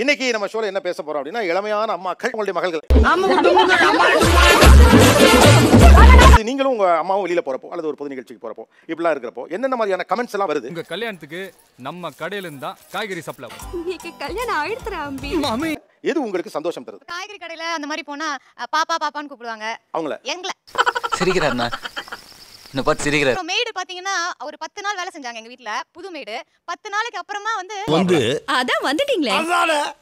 இன்னைக்கு நம்ம ஷோல என்ன பேச போறோம் அப்படின்னா இளமையான அம்மாக்கள் உங்களுடைய மகள்கள் நீங்களும் உங்க அம்மாவும் வெளியில போறப்போ அல்லது ஒரு பொது நிகழ்ச்சிக்கு போறப்போ இப்படிலாம் இருக்கிறப்போ என்னென்ன மாதிரியான கமெண்ட்ஸ் எல்லாம் வருது உங்க கல்யாணத்துக்கு நம்ம கடையில இருந்தா காய்கறி சப்ளை கல்யாணம் ஆயிடுத்துறாம்பி எது உங்களுக்கு சந்தோஷம் தருது காய்கறி கடையில அந்த மாதிரி போனா பாப்பா பாப்பான்னு கூப்பிடுவாங்க அவங்கள எங்களை சிரிக்கிறாருண்ணா என்ன பார்த்து சிரிக்கிறார் மேடு பாத்தீங்கன்னா ஒரு பத்து நாள் வேலை செஞ்சாங்க எங்க வீட்ல புது மேடு பத்து நாளைக்கு அப்புறமா வந்து வந்து அதான் வந்துட்டீங்களே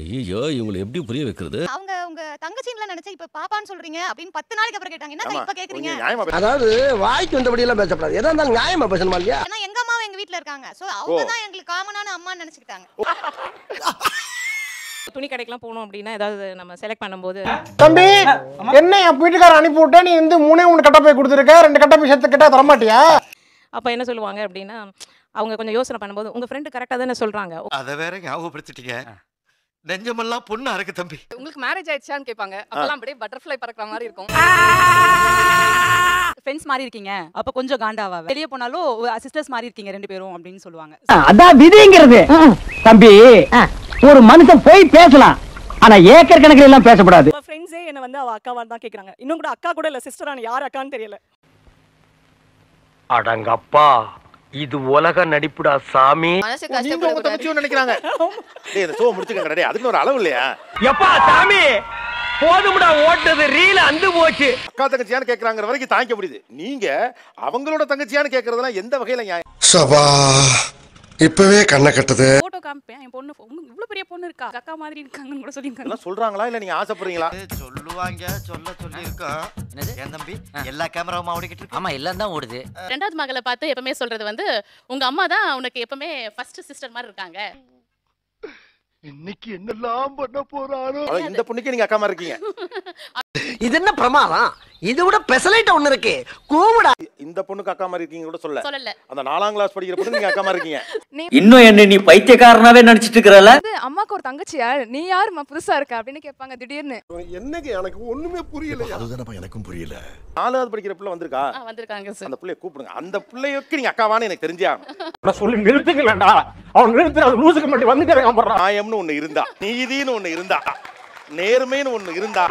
ஐயோ இவங்களை எப்படி புரிய வைக்கிறது அவங்க உங்க தங்கச்சிங்களா நினைச்சா இப்ப பாப்பான்னு சொல்றீங்க அப்படின்னு பத்து நாளைக்கு அப்புறம் கேட்டாங்க என்ன இப்ப கேக்குறீங்க அதாவது வாய்க்கு வந்தபடி எல்லாம் பேசப்படாது எதா இருந்தாலும் நியாயமா பேசணுமா இல்லையா ஏன்னா எங்க அம்மாவும் எங்க வீட்ல இருக்காங்க சோ அவங்கதான் எங்களுக்கு காமனான அம்மான்னு நினைச்சுக்கிட்டாங்க துணி கடைக்கெல்லாம் போனோம் அப்படின்னா ஏதாவது நம்ம செலக்ட் பண்ணும்போது தம்பி என்ன என் வீட்டுக்காரர் அனுப்பி விட்டா நீ வந்து மூணே மூணு போய் கொடுத்துருக்க ரெண்டு கட்ட சேர்த்து கிட்ட தரமாட்டியா அப்போ என்ன சொல்லுவாங்க அப்படின்னா அவங்க கொஞ்சம் யோசனை பண்ணும்போது உங்க ஃப்ரெண்டு கரெக்டாக தானே சொல்றாங்க அதை வேற ஞாபகப்படுத்திட்டீங்க நெஞ்சமெல்லாம் பொண்ணு அறக்கு தம்பி உங்களுக்கு மேரேஜ் ஆயிடுச்சான்னு கேட்பாங்க அப்பெல்லாம் அப்படியே பட்டர்ஃப்ளை பறக்கிற மாதிரி இருக்கும் ஃப்ரெண்ட்ஸ் மாதிரி இருக்கீங்க அப்ப கொஞ்சம் காண்டாவா வெளிய போனாலும் சிஸ்டர்ஸ் மாதிரி இருக்கீங்க ரெண்டு பேரும் அப்படின்னு சொல்லுவாங்க அதான் விதிங்கிறது தம்பி ஒரு மனுஷன் போய் பேசலாம் ஆனா ஏக்கர் கணக்கில் எல்லாம் பேசப்படாது என்ன வந்து அவ அக்காவா தான் கேக்குறாங்க இன்னும் கூட அக்கா கூட இல்ல சிஸ்டர் யார் அக்கான்னு தெரியல அடங்கப்பா இது உலக நடிப்புடா சாமி நீங்க உங்க நினைக்கிறாங்க சோ அதுக்கு ஒரு அளவு எப்பா ஓட்டது போச்சு அக்கா கேக்குறாங்கற வரைக்கும் தாங்க நீங்க அவங்களோட தங்கச்சியான்னு கேக்குறதெல்லாம் எந்த வகையில இப்பவே கண்ணை கட்டுது போட்டோ காமிப்பேன் என் பொண்ணு உங்களுக்கு இவ்வளவு பெரிய பொண்ணு இருக்கா அக்கா மாதிரி இருக்காங்கன்னு கூட சொல்லியிருக்காங்க எல்லாம் சொல்றாங்களா இல்ல நீங்க ஆசைப்படுறீங்களா சொல்லுவாங்க சொல்ல சொல்லி இருக்கோம் என் தம்பி எல்லா கேமராவும் ஓடிக்கிட்டு இருக்கு ஆமா எல்லாம் தான் ஓடுது ரெண்டாவது மகளை பார்த்து எப்பவுமே சொல்றது வந்து உங்க அம்மா தான் உனக்கு எப்பவுமே ஃபர்ஸ்ட் சிஸ்டர் மாதிரி இருக்காங்க இன்னைக்கு என்னெல்லாம் பண்ண போறாரு இந்த பொண்ணுக்கு நீங்க அக்கா இருக்கீங்க இது என்ன பிரமாதம் இது விட பெசலைட் ஒண்ணு இருக்கு கூவிடா இந்த பொண்ணுக்கு அக்கா மாதிரி இருக்கீங்க கூட சொல்ல அந்த நாலாம் கிளாஸ் படிக்கிற பொண்ணு நீங்க அக்கா மாதிரி இருக்கீங்க இன்னும் என்ன நீ பைத்தியக்காரனாவே நினைச்சிட்டு இருக்கறல அம்மாக்கு ஒரு தங்கச்சியா நீ யாருமா புதுசா இருக்க அப்படின்னு கேட்பாங்க திடீர்னு என்னங்க எனக்கு ஒண்ணுமே புரியல அதுதானப்பா எனக்கும் புரியல நாலாவது படிக்கிற பிள்ளை வந்திருக்கா வந்திருக்காங்க சார் அந்த பிள்ளைய கூப்பிடுங்க அந்த பிள்ளைக்கு நீங்க அக்காவான்னு எனக்கு தெரிஞ்சாங்க சொல்லுங்க நிறுத்துங்களா அவன் நிறுத்தி அது லூசுக்கு மட்டும் வந்துட்டே இருக்கான் நியாயம்னு ஒண்ணு இருந்தா நீதின்னு ஒண்ணு இருந்தா நேர்மைன்னு ஒண்ணு இருந்தா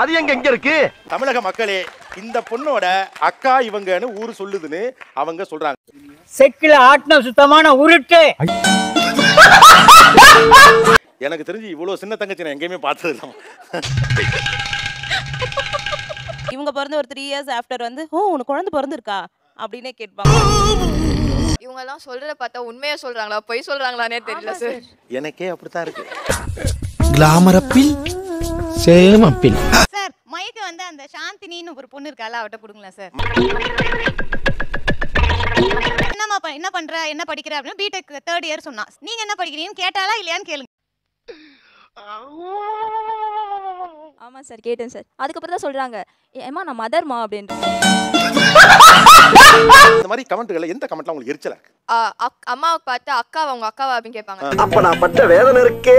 அது எங்க எங்க இருக்கு தமிழக மக்களே இந்த பொண்ணோட அக்கா இவங்கன்னு ஊரு சொல்லுதுன்னு அவங்க சொல்றாங்க செக்கில ஆட்டின சுத்தமான உருட்டு எனக்கு தெரிஞ்சு இவ்வளவு சின்ன தங்கச்சி நான் எங்கேயுமே பார்த்தது இவங்க பிறந்து ஒரு த்ரீ இயர்ஸ் ஆஃப்டர் வந்து ஓ உனக்கு குழந்தை பிறந்திருக்கா அப்படின்னே கேட்பாங்க இவங்க எல்லாம் சொல்றத பார்த்தா உண்மையா சொல்றாங்களா பொய் சொல்றாங்களானே தெரியல சார் எனக்கே அப்படித்தான் இருக்கு கிளாமர் அப்பில் சேம் அப்பில் சார் மயக்க வந்து அந்த சாந்தினின்னு ஒரு பொண்ணு இருக்கால அவட்ட கொடுங்களா சார் என்னம்மா என்ன பண்ற என்ன படிக்கிற அப்படின்னு பிடெக் தேர்ட் இயர் சொன்னா நீங்க என்ன படிக்கிறீங்கன்னு கேட்டாலா இல்லையான்னு கேளுங்க ஆமாம் சார் கேட்டேன் சார் அதுக்கப்புறம் தான் சொல்கிறாங்க ஏம்மா நான் மதர்மா அப்படின்ட்டு இந்த மாதிரி கமெண்ட்டுகள் எந்த கமெண்ட்லாம் உங்களுக்கு எரிச்சலா இருக்கு அம்மாவை பார்த்து அக்கா அவங்க அக்காவா அப்படின்னு கேட்பாங்க அப்ப நான் பட்ட வேதனை இருக்கே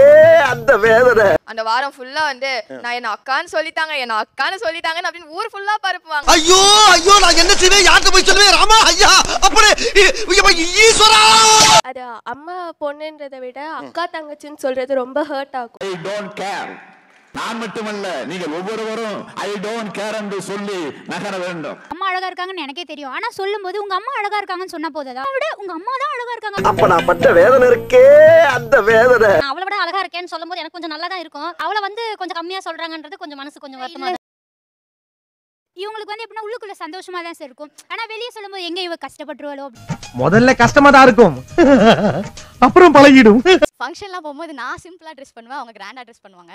அந்த வேதனை அந்த வாரம் ஃபுல்லா வந்து நான் என்ன அக்கான்னு சொல்லிட்டாங்க என்ன அக்கான்னு சொல்லிட்டாங்கன்னு அப்படின்னு ஊர் ஃபுல்லா பரப்புவாங்க ஐயோ ஐயோ நான் என்ன செய்வேன் யார்கிட்ட போய் சொல்லுவேன் ராமா ஐயா அப்படி ஈஸ்வரா அது அம்மா பொண்ணுன்றதை விட அக்கா தங்கச்சின்னு சொல்றது ரொம்ப ஹர்ட் ஆகும் நான் மட்டுமல்ல நீங்கள் ஒவ்வொருவரும் ஐ டோன்ட் கேர் என்று சொல்லி நகர வேண்டும் அம்மா அழகா இருக்காங்கன்னு எனக்கே தெரியும் ஆனா சொல்லும்போது உங்க அம்மா அழகா இருக்காங்கன்னு சொன்ன போதுதான் விட உங்க அம்மா தான் அழகா இருக்காங்க அப்ப நான் பட்ட வேதனை இருக்கே அந்த வேதனை அவளை விட அழகா இருக்கேன்னு சொல்லும்போது எனக்கு கொஞ்சம் நல்லா தான் இருக்கும் அவளை வந்து கொஞ்சம் கம்மியா சொல்றாங்கன்றது கொஞ்சம் மனசு கொஞ்சம் வருத்தமா இவங்களுக்கு வந்து எப்படின்னா உள்ளுக்குள்ள சந்தோஷமா தான் சார் இருக்கும் ஆனா வெளியே சொல்லும்போது எங்க இவ கஷ்டப்பட்டுருவாளோ முதல்ல கஷ்டமா தான் இருக்கும் அப்புறம் பழகிடும் ஃபங்க்ஷன்லாம் போகும்போது நான் சிம்பிளாக ட்ரெஸ் பண்ணுவேன் அவங்க கிராண்டாக ட்ரெஸ் பண்ணுவாங்க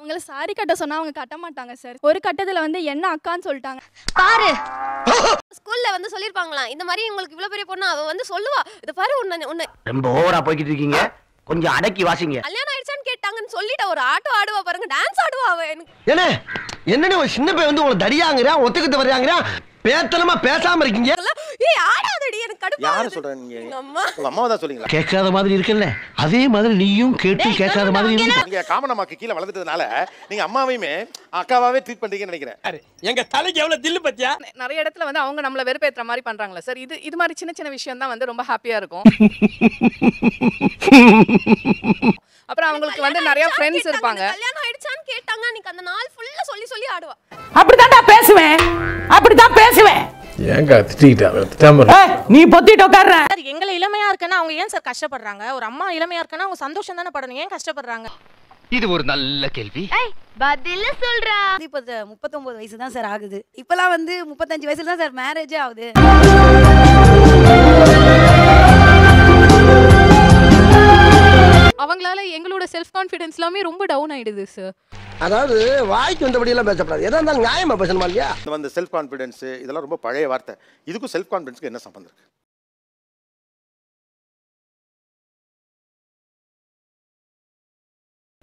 அவங்கள சாரி கட்ட சொன்னா அவங்க கட்ட மாட்டாங்க சார் ஒரு கட்டத்துல வந்து என்ன அக்கான்னு சொல்லிட்டாங்க பாரு ஸ்கூல்ல வந்து சொல்லிருப்பாங்களா இந்த மாதிரி உங்களுக்கு இவ்வளவு பெரிய பொண்ணு அவ வந்து சொல்லுவா இத பாரு உன்ன உன்ன ரொம்ப ஓவரா போய்கிட்டு இருக்கீங்க கொஞ்சம் அடக்கி வாசிங்க கல்யாணம் ஆயிடுச்சான்னு கேட்டாங்கன்னு சொல்லிட்ட ஒரு ஆட்டோ ஆடுவா பாருங்க டான்ஸ் ஆடுவா அவ எனக்கு என்ன என்னன்னு ஒரு சின்ன பையன் வந்து உங்களை தடியாங்கிறான் ஒத்துக்கிட்டு வரையாங்கிறான் பேத்தலமா பேசாம இருக்கீங்க ஏய் ஆடாதடி எனக்கு கடுப்பா யாரு சொல்றா நீங்க அம்மா உங்க அம்மாவை தான் சொல்றீங்களா கேட்காத மாதிரி இருக்குல்ல அதே மாதிரி நீயும் கேட்டு கேட்காத மாதிரி இருக்கு நீங்க காமன் அம்மாக்கு கீழ வளர்ந்ததுனால நீங்க அம்மாவையுமே அக்காவாவே ட்ரீட் பண்றீங்கன்னு நினைக்கிறேன் எங்க தலைக்கு எவ்வளவு தில்லு பத்தியா நிறைய இடத்துல வந்து அவங்க நம்மள வெறுப்பேத்துற மாதிரி பண்றாங்களா சார் இது இது மாதிரி சின்ன சின்ன விஷயம் தான் வந்து ரொம்ப ஹாப்பியா இருக்கும் அப்புறம் அவங்களுக்கு வந்து நிறைய ஃப்ரெண்ட்ஸ் இருப்பாங்க கல்யாணம் ஆயிடுச்சான்னு கேட்டாங்க அன்னைக்கு அந்த நாள் ஃபுல்லா சொல்லி சொல்லி ஆடுவா அப்படிதான்டா பேசுவேன் அப்படிதான் பேசுவேன் ஏங்க நீ எங்களை இளமையா அவங்க ஏன் சார் கஷ்டப்படுறாங்க ஒரு அம்மா அவங்க ஏன் கஷ்டப்படுறாங்க இது ஒரு நல்ல கேள்வி வயசு தான் சார் ஆகுது வந்து முப்பத்தஞ்சு வயசுல தான் சார் மேரேஜே ஆகுது அவங்களால எங்களோட செல்ஃப் கான்ஃபிடன்ஸ் எல்லாமே ரொம்ப டவுன் ஆயிடுது சார் அதாவது வாய்க்கு எல்லாம் பேசப்படாது எதா இருந்தாலும் நியாயமா பேசணுமா இல்லையா அந்த செல்ஃப் கான்ஃபிடன்ஸ் இதெல்லாம் ரொம்ப பழைய வார்த்தை இதுக்கும் செல்ஃப் கான்ஃபிடன்ஸ்க்கு என்ன சம்பந்தம்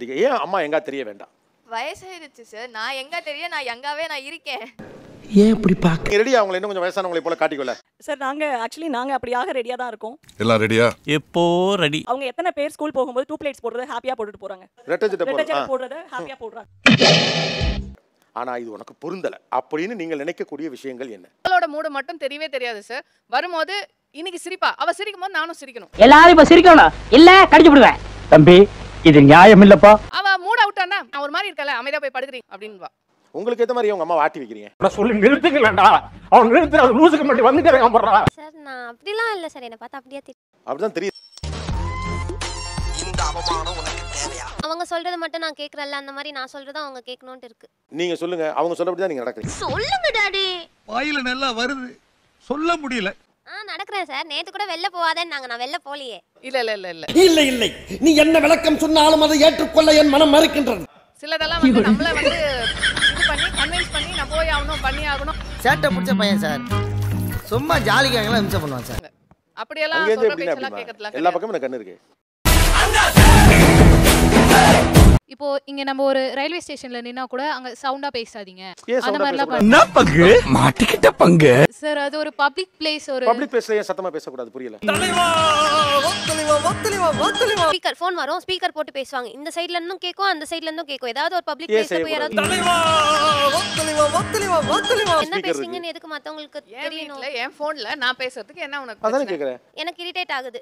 இருக்கு ஏன் அம்மா எங்கா தெரிய வேண்டாம் வயசாயிருச்சு சார் நான் எங்க தெரிய நான் எங்காவே நான் இருக்கேன் ஏன் இப்படி இன்னும் கொஞ்சம் வயசானவங்களை போல காட்டிக்கல சார் நாங்க ஆக்சுவலி நாங்க அப்படியாக ரெடியா தான் இருக்கோம் எல்லாம் ரெடியா எப்போ ரெடி அவங்க எத்தனை பேர் ஸ்கூல் போகும்போது டூ பிளேட்ஸ் போடுறது ஹாப்பியா போட்டுட்டு போறாங்க ரெட்டஜெட் போடுறது ஹாப்பியா போடுறாங்க ஆனா இது உனக்கு அப்படின்னு நீங்க நினைக்கக்கூடிய விஷயங்கள் என்ன அவளோட மட்டும் தெரியவே தெரியாது சார் வரும்போது இன்னைக்கு சிரிப்பா அவ சிரிக்கும் போது நானும் சிரிக்கணும் எல்லாரும் இப்ப சிரிக்கணும் இல்ல கடிச்சு விடுவேன் தம்பி இது நியாயம் இல்லப்பா அவ மூட அவுட் ஒரு மாதிரி இருக்கல அமைதியா போய் படுக்கிறீங்க அப்படின்னு உங்களுக்கு ஏற்ற மாதிரி உங்க அம்மா வாட்டி வைக்கிறீங்க நான் சொல்லி நிறுத்துங்களேண்டா அவன் நிறுத்து அது லூசுக்கு மட்டும் வந்துட்டே இருக்கான் சார் நான் அப்படிலாம் இல்லை சார் என்னை பார்த்தா அப்படியே தெரியும் அப்படிதான் தெரியுது அவங்க சொல்றது மட்டும் நான் கேக்குறல்ல அந்த மாதிரி நான் சொல்றது அவங்க கேட்கணும்னு இருக்கு நீங்க சொல்லுங்க அவங்க சொல்றபடி தான் நீங்க நடக்குறீங்க சொல்லுங்க டாடி வாயில நல்லா வருது சொல்ல முடியல ஆ நடக்கிறேன் சார் நேத்து கூட வெளில போவாதேன்னு நாங்க நான் வெளில போலியே இல்ல இல்ல இல்ல இல்ல இல்லை இல்லை நீ என்ன விளக்கம் சொன்னாலும் அதை ஏற்றுக்கொள்ள என் மனம் மறுக்கின்றது சிலதெல்லாம் வந்து நம்மள வந்து போய் ஆகணும் பண்ணி ஆகணும் சேட்டை பிடிச்ச பையன் சார் சும்மா ஜாலிக்காகலாம் மிச்சம் பண்ணுவான் சார் அப்படியெல்லாம் எல்லா பக்கமும் கண்ணு இருக்கு இப்போ இங்க நம்ம ஒரு ரயில்வே ஸ்டேஷன்ல நின்னா கூட அங்க சவுண்டா பேசாதீங்க அந்த மாதிரி எல்லாம் பங்கு மாட்டிக்கிட்ட பங்கு சார் அது ஒரு பப்ளிக் பிளேஸ் ஒரு பப்ளிக் பிளேஸ்ல ஏன் சத்தமா பேச கூடாது புரியல ஸ்பீக்கர் ஃபோன் வரும் ஸ்பீக்கர் போட்டு பேசுவாங்க இந்த சைடுல இருந்தும் கேக்கும் அந்த சைடுல இருந்தும் கேக்கும் ஏதாவது ஒரு பப்ளிக் பிளேஸ்ல போய் யாராவது என்ன பேசுறீங்கன்னு எதுக்கு மத்தவங்களுக்கு தெரியணும் என் ஃபோன்ல நான் பேசுறதுக்கு என்ன உனக்கு எனக்கு இரிட்டேட் ஆகுது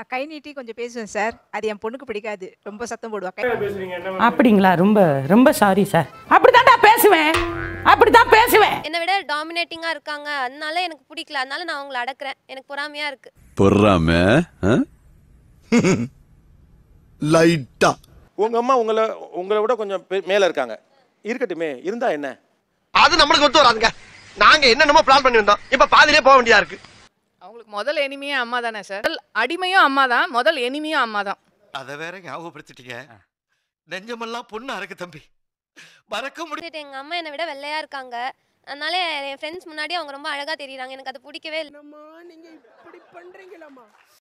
நான் கை நீட்டி கொஞ்சம் பேசுவேன் சார் அது என் பொண்ணுக்கு பிடிக்காது ரொம்ப சத்தம் போடுவாங்க அப்படிங்களா ரொம்ப ரொம்ப சாரி சார் அப்படிதான்டா பேசுவேன் அப்படிதான் பேசுவேன் என்னை விட டாமினேட்டிங்கா இருக்காங்க அதனால எனக்கு பிடிக்கல அதனால நான் அவங்களை அடக்குறேன் எனக்கு பொறாமையா இருக்கு பொறாம லைட்டா உங்க அம்மா உங்களை உங்களை விட கொஞ்சம் மேல இருக்காங்க இருக்கட்டுமே இருந்தா என்ன அது நம்மளுக்கு ஒத்து வராதுங்க நாங்க என்னென்னமோ பிளான் பண்ணி வந்தோம் இப்ப பாதிலே போக வேண்டியதா இருக்கு அவங்களுக்கு முதல் எனிமையே அம்மா தானே சார் அடிமையும் அம்மா தான் முதல் எனிமையும் அம்மா தான் அதை வேற ஞாபகப்படுத்திட்டீங்க நெஞ்சமெல்லாம் பொண்ணு அறக்கு தம்பி மறக்க முடியாது எங்க அம்மா என்னை விட வெள்ளையா இருக்காங்க அதனால என் ஃப்ரெண்ட்ஸ் முன்னாடி அவங்க ரொம்ப அழகா தெரியுறாங்க எனக்கு அது பிடிக்கவே இல்லை நீங்க இப்படி